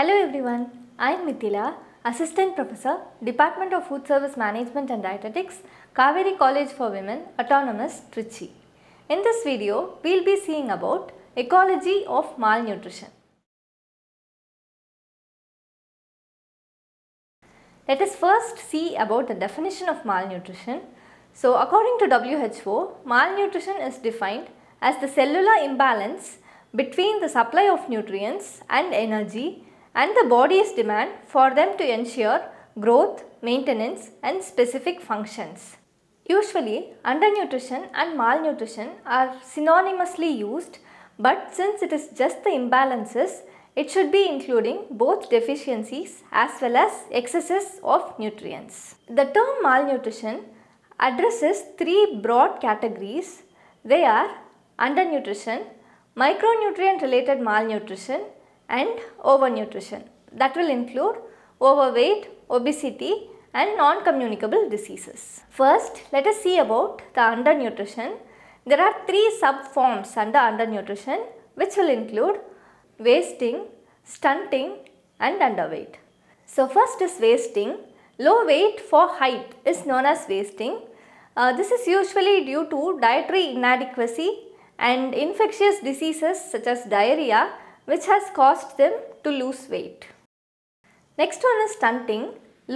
Hello everyone, I am Mithila, Assistant Professor, Department of Food Service Management and Dietetics, Kaveri College for Women, Autonomous, Trichy. In this video, we will be seeing about Ecology of Malnutrition. Let us first see about the definition of malnutrition. So according to WHO, malnutrition is defined as the cellular imbalance between the supply of nutrients and energy and the body's demand for them to ensure growth, maintenance and specific functions. Usually, undernutrition and malnutrition are synonymously used but since it is just the imbalances, it should be including both deficiencies as well as excesses of nutrients. The term malnutrition addresses three broad categories. They are undernutrition, micronutrient related malnutrition and overnutrition. That will include overweight, obesity and non-communicable diseases. First, let us see about the undernutrition. There are three sub-forms under undernutrition which will include wasting, stunting and underweight. So first is wasting. Low weight for height is known as wasting. Uh, this is usually due to dietary inadequacy and infectious diseases such as diarrhea which has caused them to lose weight. Next one is stunting.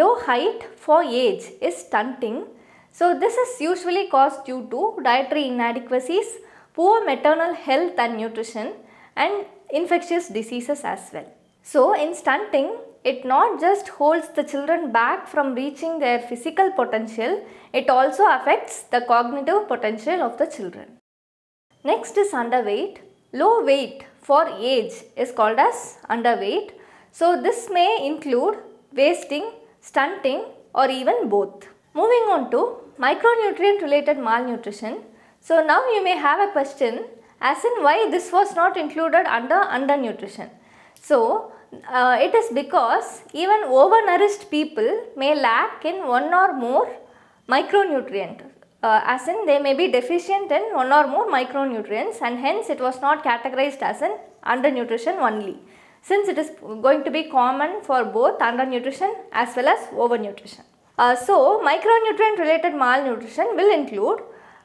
Low height for age is stunting. So this is usually caused due to dietary inadequacies, poor maternal health and nutrition and infectious diseases as well. So in stunting, it not just holds the children back from reaching their physical potential, it also affects the cognitive potential of the children. Next is underweight. Low weight for age is called as underweight. So this may include wasting, stunting or even both. Moving on to micronutrient related malnutrition. So now you may have a question as in why this was not included under undernutrition. So uh, it is because even overnourished people may lack in one or more micronutrient uh, as in they may be deficient in one or more micronutrients and hence it was not categorized as an undernutrition only since it is going to be common for both undernutrition as well as overnutrition. Uh, so micronutrient related malnutrition will include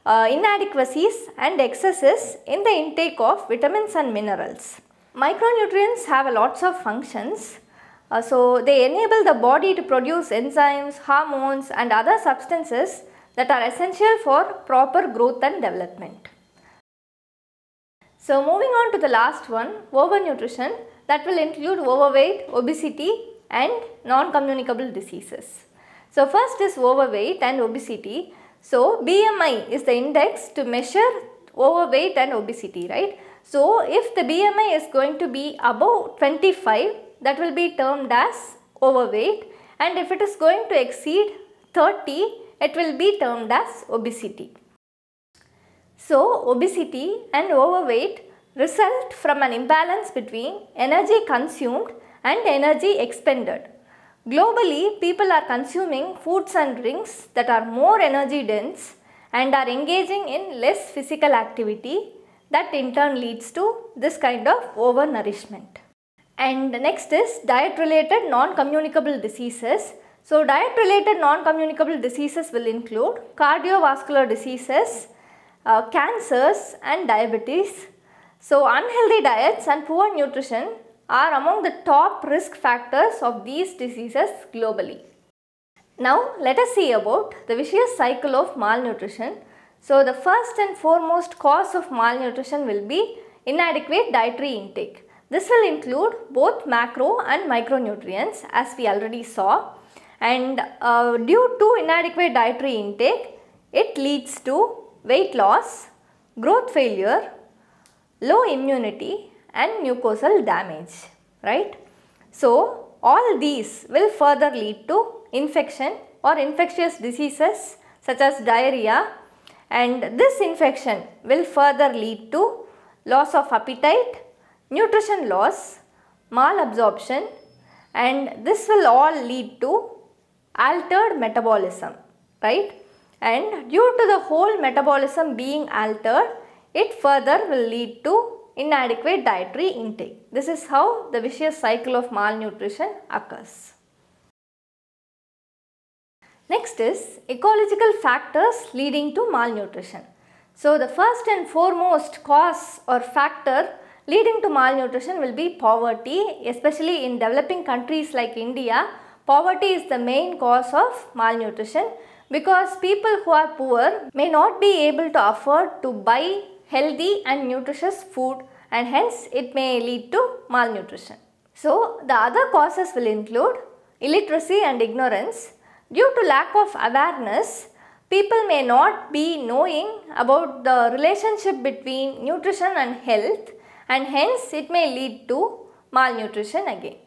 uh, inadequacies and excesses in the intake of vitamins and minerals. Micronutrients have lots of functions uh, so they enable the body to produce enzymes, hormones and other substances that are essential for proper growth and development. So moving on to the last one, overnutrition that will include overweight, obesity and non-communicable diseases. So first is overweight and obesity. So BMI is the index to measure overweight and obesity, right? So if the BMI is going to be above 25, that will be termed as overweight and if it is going to exceed 30, it will be termed as obesity. So, obesity and overweight result from an imbalance between energy consumed and energy expended. Globally, people are consuming foods and drinks that are more energy dense and are engaging in less physical activity that in turn leads to this kind of overnourishment. And next is diet related non communicable diseases so diet related non-communicable diseases will include cardiovascular diseases, uh, cancers and diabetes. So unhealthy diets and poor nutrition are among the top risk factors of these diseases globally. Now let us see about the vicious cycle of malnutrition. So the first and foremost cause of malnutrition will be inadequate dietary intake. This will include both macro and micronutrients as we already saw and uh, due to inadequate dietary intake it leads to weight loss, growth failure, low immunity and mucosal damage right. So all these will further lead to infection or infectious diseases such as diarrhea and this infection will further lead to loss of appetite, nutrition loss, malabsorption and this will all lead to altered metabolism, right? And due to the whole metabolism being altered, it further will lead to inadequate dietary intake. This is how the vicious cycle of malnutrition occurs. Next is ecological factors leading to malnutrition. So the first and foremost cause or factor leading to malnutrition will be poverty, especially in developing countries like India poverty is the main cause of malnutrition because people who are poor may not be able to afford to buy healthy and nutritious food and hence it may lead to malnutrition. So the other causes will include illiteracy and ignorance. Due to lack of awareness, people may not be knowing about the relationship between nutrition and health and hence it may lead to malnutrition again.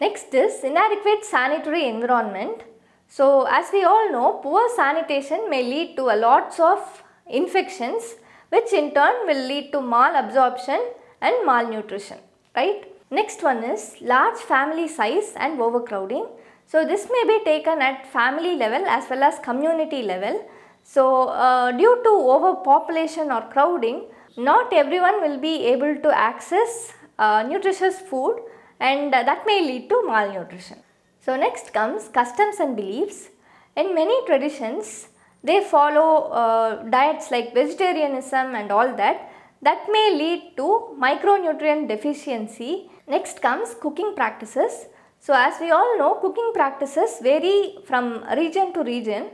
Next is inadequate sanitary environment. So as we all know, poor sanitation may lead to a lots of infections which in turn will lead to malabsorption and malnutrition, right? Next one is large family size and overcrowding. So this may be taken at family level as well as community level. So uh, due to overpopulation or crowding, not everyone will be able to access uh, nutritious food and uh, that may lead to malnutrition. So next comes customs and beliefs. In many traditions, they follow uh, diets like vegetarianism and all that that may lead to micronutrient deficiency. Next comes cooking practices. So as we all know, cooking practices vary from region to region.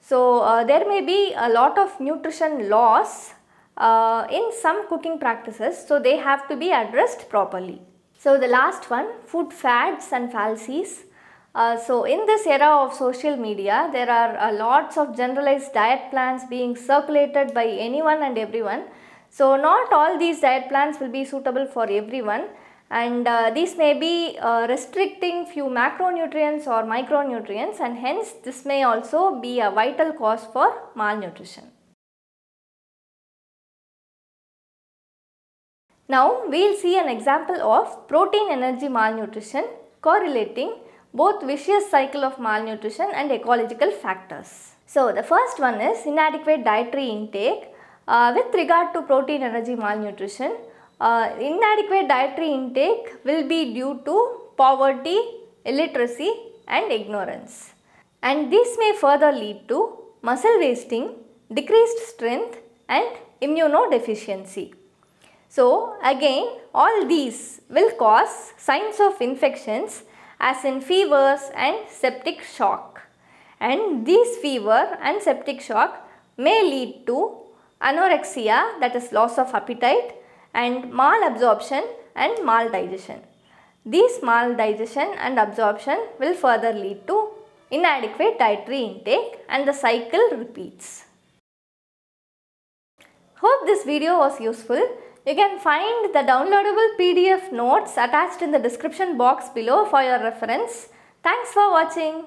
So uh, there may be a lot of nutrition loss uh, in some cooking practices. So they have to be addressed properly. So the last one, food fads and fallacies. Uh, so in this era of social media, there are uh, lots of generalized diet plans being circulated by anyone and everyone. So not all these diet plans will be suitable for everyone and uh, these may be uh, restricting few macronutrients or micronutrients and hence this may also be a vital cause for malnutrition. Now we'll see an example of protein energy malnutrition correlating both vicious cycle of malnutrition and ecological factors. So the first one is inadequate dietary intake. Uh, with regard to protein energy malnutrition, uh, inadequate dietary intake will be due to poverty, illiteracy and ignorance. And this may further lead to muscle wasting, decreased strength and immunodeficiency. So again all these will cause signs of infections as in fevers and septic shock. And these fever and septic shock may lead to anorexia that is loss of appetite and malabsorption and maldigestion. These maldigestion and absorption will further lead to inadequate dietary intake and the cycle repeats. Hope this video was useful. You can find the downloadable PDF notes attached in the description box below for your reference. Thanks for watching.